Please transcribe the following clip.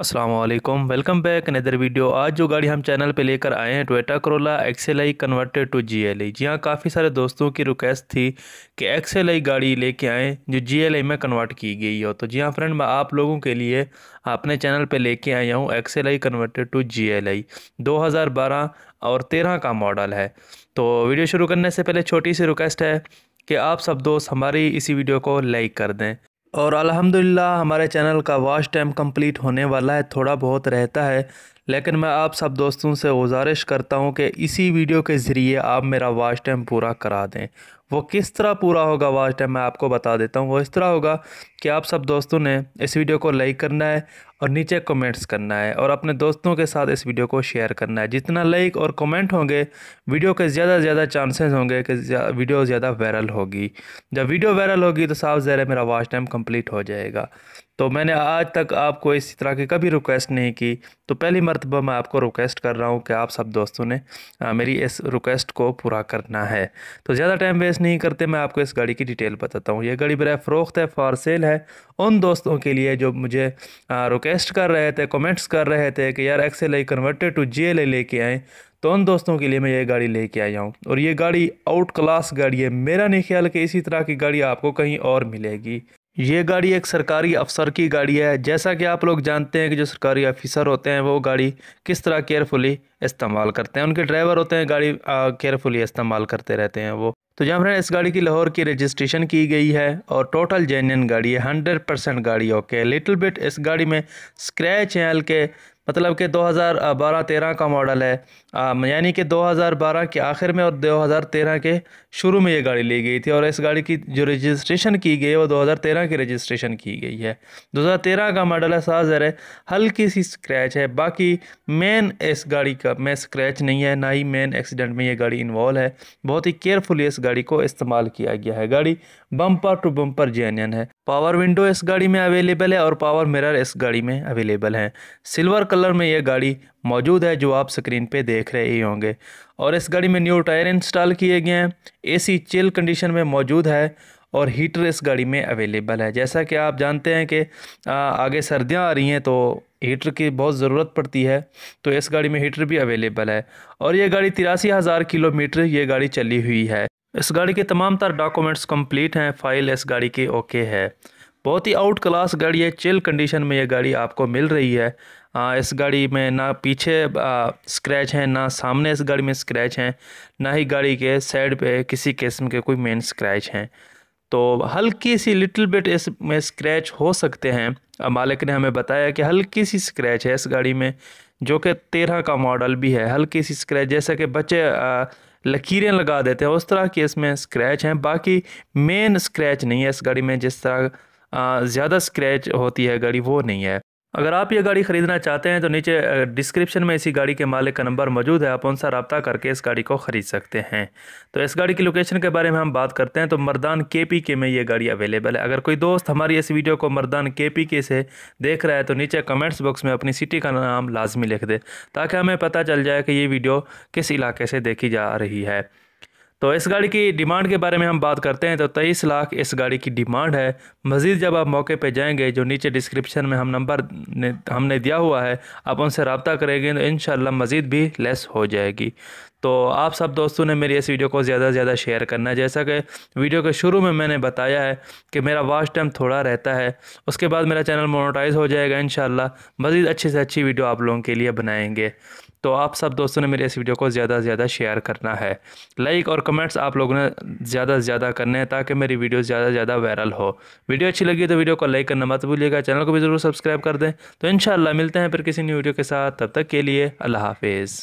Aslam welcome back another video आज जो गाड़ी हम चैनल पे लेकर आए हैं Toyota Corolla X L I converted to G L I जी हाँ काफ़ी सारे दोस्तों की रिक्वेस्ट थी कि एक्स एल आई गाड़ी लेके आएँ जो जी एल आई में कन्वर्ट की गई हो तो जी हाँ फ्रेंड मैं आप लोगों के लिए अपने चैनल पे लेके आया हूँ X L I converted to G L I दो हज़ार बारह और तेरह का मॉडल है तो वीडियो शुरू करने से पहले छोटी सी रिक्वेस्ट है कि आप सब दोस्त हमारी इसी वीडियो को लाइक कर दें और अल्हम्दुलिल्लाह हमारे चैनल का वॉच टाइम कंप्लीट होने वाला है थोड़ा बहुत रहता है लेकिन मैं आप सब दोस्तों से गुजारिश करता हूँ कि इसी वीडियो के ज़रिए आप मेरा वाच टाइम पूरा करा दें वो किस तरह पूरा होगा वाच टाइम मैं आपको बता देता हूँ वो इस तरह होगा कि आप सब दोस्तों ने इस वीडियो को लाइक करना है और नीचे कमेंट्स करना है और अपने दोस्तों के साथ इस वीडियो को शेयर करना है जितना लाइक और कमेंट होंगे वीडियो के ज़्यादा से ज़्यादा चांसेस होंगे कि वीडियो ज़्यादा वायरल होगी जब वीडियो वायरल होगी तो साफ ज्यादा मेरा वाच टाइम कम्प्लीट हो जाएगा तो मैंने आज तक आपको इस तरह की कभी रिक्वेस्ट नहीं की तो पहली बार मरतबा मैं आपको रिक्वेस्ट कर रहा हूँ कि आप सब दोस्तों ने आ, मेरी इस रिक्वेस्ट को पूरा करना है तो ज़्यादा टाइम वेस्ट नहीं करते मैं आपको इस गाड़ी की डिटेल बताता हूँ ये गाड़ी बर फ़रोख्त है फॉर सेल है उन दोस्तों के लिए जो मुझे रिक्वेस्ट कर रहे थे कमेंट्स कर रहे थे कि यार X L I converted to G L I लेके आएँ तो उन दोस्तों के लिए मैं ये गाड़ी लेके आया हूँ और ये गाड़ी आउट क्लास गाड़ी है मेरा नहीं ख्याल कि इसी तरह की गाड़ी आपको कहीं और मिलेगी ये गाड़ी एक सरकारी अफसर की गाड़ी है जैसा कि आप लोग जानते हैं कि जो सरकारी अफिसर होते हैं वो गाड़ी किस तरह केयरफुली इस्तेमाल करते हैं उनके ड्राइवर होते हैं गाड़ी केयरफुली इस्तेमाल करते रहते हैं वो तो जहाँ फ्रेंड इस गाड़ी की लाहौर की रजिस्ट्रेशन की गई है और टोटल जेन्यन गाड़ी है हंड्रेड परसेंट गाड़ी ओके लिटिल बिट इस गाड़ी में स्क्रैच है हल्के मतलब कि 2012-13 का मॉडल है यानी कि 2012 के आखिर में और 2013 के शुरू में ये गाड़ी ली गई थी और इस गाड़ी की जो रजिस्ट्रेशन की गई है वो 2013 की रजिस्ट्रेशन की गई है 2013 का मॉडल है साजर है हल्की सी स्क्रैच है बाकी मेन इस गाड़ी का में स्क्रैच नहीं है ना ही मेन एक्सीडेंट में ये गाड़ी इन्वॉल्व है बहुत ही केयरफुली इस गाड़ी को इस्तेमाल किया गया है गाड़ी बम्पर टू बम्पर जेन्यन है पावर विंडो इस गाड़ी में अवेलेबल है और पावर मिररर इस गाड़ी में अवेलेबल है सिल्वर कलर में ये गाड़ी मौजूद है जो आप स्क्रीन पे देख रहे ही होंगे और इस गाड़ी में न्यू टायर इंस्टॉल किए गए हैं एसी चिल कंडीशन में मौजूद है और हीटर इस गाड़ी में अवेलेबल है जैसा कि आप जानते हैं कि आगे सर्दियाँ आ रही हैं तो हीटर की बहुत ज़रूरत पड़ती है तो इस गाड़ी में हीटर भी अवेलेबल है और ये गाड़ी तिरासी हज़ार किलोमीटर ये गाड़ी चली हुई है इस गाड़ी के तमाम तर डॉक्यूमेंट्स कंप्लीट हैं फाइल इस गाड़ी की ओके है बहुत ही आउट क्लास गाड़ी है चिल कंडीशन में ये गाड़ी आपको मिल रही है आ, इस गाड़ी में ना पीछे आ, स्क्रैच हैं ना सामने इस गाड़ी में स्क्रैच हैं ना ही गाड़ी के साइड पे किसी किस्म के कोई मेन स्क्रैच हैं तो हल्की सी लिटिल बिट इसमें स्क्रैच हो सकते हैं मालिक ने हमें बताया कि हल्की सी स्क्रैच है इस गाड़ी में जो कि तेरह का मॉडल भी है हल्की सी स्क्रैच जैसे कि बच्चे लकीरें लगा देते हैं उस तरह की इसमें स्क्रैच हैं बाकी मेन स्क्रैच नहीं है इस गाड़ी में जिस तरह ज़्यादा स्क्रैच होती है गाड़ी वो नहीं है अगर आप ये गाड़ी ख़रीदना चाहते हैं तो नीचे डिस्क्रिप्शन में इसी गाड़ी के मालिक का नंबर मौजूद है आप उनसे रबता करके इस गाड़ी को ख़रीद सकते हैं तो इस गाड़ी की लोकेशन के बारे में हम बात करते हैं तो मर्दान के पी के में ये गाड़ी अवेलेबल है अगर कोई दोस्त हमारी इस वीडियो को मरदान के पी के से देख रहा है तो नीचे कमेंट्स बॉक्स में अपनी सिटी का नाम लाजमी लिख दे ताकि हमें पता चल जाए कि ये वीडियो किस इलाके से देखी जा रही है तो इस गाड़ी की डिमांड के बारे में हम बात करते हैं तो तेईस लाख इस गाड़ी की डिमांड है मज़ीद जब आप मौके पर जाएंगे जो नीचे डिस्क्रिप्शन में हम नंबर ने हमने दिया हुआ है आप उनसे रबता करेंगे तो इन मज़ीद भी लेस हो जाएगी तो आप सब दोस्तों ने मेरी इस वीडियो को ज़्यादा से ज़्यादा शेयर करना है जैसा कि वीडियो के शुरू में मैंने बताया है कि मेरा वाच टाइम थोड़ा रहता है उसके बाद मेरा चैनल मोनोटाइज़ हो जाएगा इन मज़ीद अच्छी से अच्छी वीडियो आप लोगों के लिए बनाएंगे तो आप सब दोस्तों ने मेरे इस वीडियो को ज़्यादा से ज़्यादा शेयर करना है लाइक और कमेंट्स आप लोगों ने ज़्यादा से ज़्यादा करने हैं ताकि मेरी वीडियो ज़्यादा से ज़्यादा वायरल हो वीडियो अच्छी लगी तो वीडियो को लाइक करना मत भूलिएगा चैनल को भी ज़रूर सब्सक्राइब कर दें तो इन मिलते हैं फिर किसी न्यू वीडियो के साथ तब तक के लिए अल्लाह हाफिज़